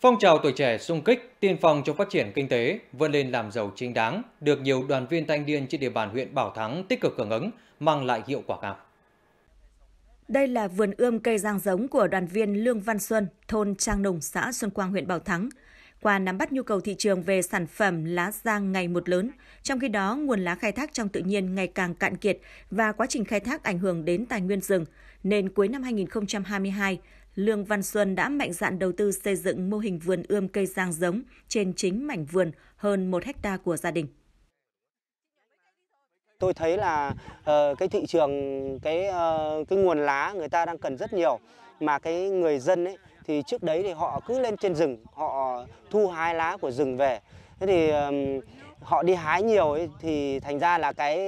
Phong trào tuổi trẻ sung kích, tiên phong trong phát triển kinh tế, vươn lên làm giàu chính đáng, được nhiều đoàn viên thanh niên trên địa bàn huyện Bảo Thắng tích cực hưởng ứng, mang lại hiệu quả cao. Đây là vườn ươm cây giang giống của đoàn viên Lương Văn Xuân, thôn Trang Nùng, xã Xuân Quang, huyện Bảo Thắng qua nắm bắt nhu cầu thị trường về sản phẩm lá giang ngày một lớn. Trong khi đó, nguồn lá khai thác trong tự nhiên ngày càng cạn kiệt và quá trình khai thác ảnh hưởng đến tài nguyên rừng, nên cuối năm 2022, Lương Văn Xuân đã mạnh dạn đầu tư xây dựng mô hình vườn ươm cây giang giống trên chính mảnh vườn hơn 1 hecta của gia đình. Tôi thấy là uh, cái thị trường cái uh, cái nguồn lá người ta đang cần rất nhiều mà cái người dân ấy thì trước đấy thì họ cứ lên trên rừng họ thu hái lá của rừng về thế thì họ đi hái nhiều ấy, thì thành ra là cái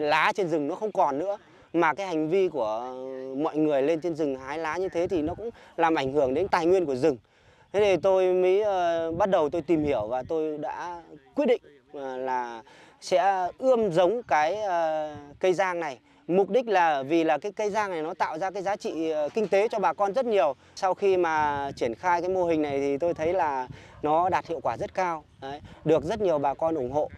lá trên rừng nó không còn nữa mà cái hành vi của mọi người lên trên rừng hái lá như thế thì nó cũng làm ảnh hưởng đến tài nguyên của rừng thế thì tôi mới uh, bắt đầu tôi tìm hiểu và tôi đã quyết định uh, là sẽ ươm giống cái uh, cây giang này Mục đích là vì là cái cây giang này nó tạo ra cái giá trị ờ, kinh tế cho bà con rất nhiều. Sau khi mà triển khai cái mô hình này thì tôi thấy là nó đạt hiệu quả rất cao, Đấy, được rất nhiều bà con ủng hộ.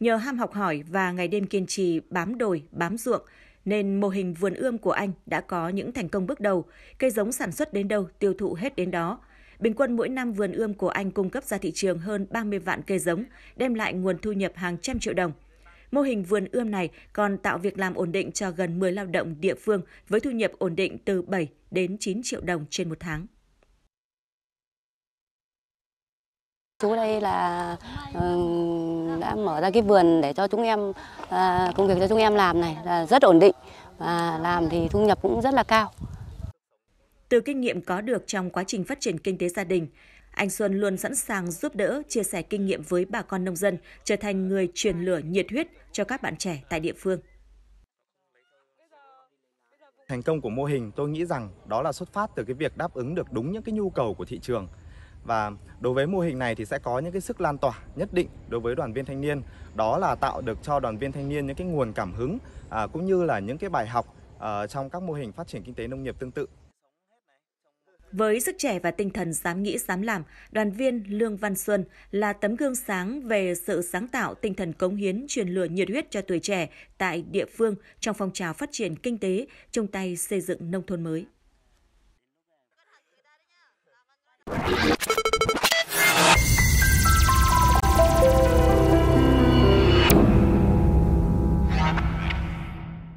Nhờ ham học hỏi và ngày đêm kiên trì bám đồi, bám ruộng, nên mô hình vườn ươm của anh đã có những thành công bước đầu, cây giống sản xuất đến đâu, tiêu thụ hết đến đó. Bình quân mỗi năm vườn ươm của anh cung cấp ra thị trường hơn 30 vạn cây giống, đem lại nguồn thu nhập hàng trăm triệu đồng. Mô hình vườn ươm này còn tạo việc làm ổn định cho gần 10 lao động địa phương với thu nhập ổn định từ 7 đến 9 triệu đồng trên một tháng. Chú đây là ừ, đã mở ra cái vườn để cho chúng em à, công việc cho chúng em làm này là rất ổn định và làm thì thu nhập cũng rất là cao. Từ kinh nghiệm có được trong quá trình phát triển kinh tế gia đình, anh Xuân luôn sẵn sàng giúp đỡ, chia sẻ kinh nghiệm với bà con nông dân, trở thành người truyền lửa nhiệt huyết cho các bạn trẻ tại địa phương. Thành công của mô hình tôi nghĩ rằng đó là xuất phát từ cái việc đáp ứng được đúng những cái nhu cầu của thị trường. Và đối với mô hình này thì sẽ có những cái sức lan tỏa nhất định đối với đoàn viên thanh niên, đó là tạo được cho đoàn viên thanh niên những cái nguồn cảm hứng à, cũng như là những cái bài học à, trong các mô hình phát triển kinh tế nông nghiệp tương tự. Với sức trẻ và tinh thần dám nghĩ dám làm, đoàn viên Lương Văn Xuân là tấm gương sáng về sự sáng tạo, tinh thần cống hiến, truyền lửa nhiệt huyết cho tuổi trẻ tại địa phương trong phong trào phát triển kinh tế, chung tay xây dựng nông thôn mới.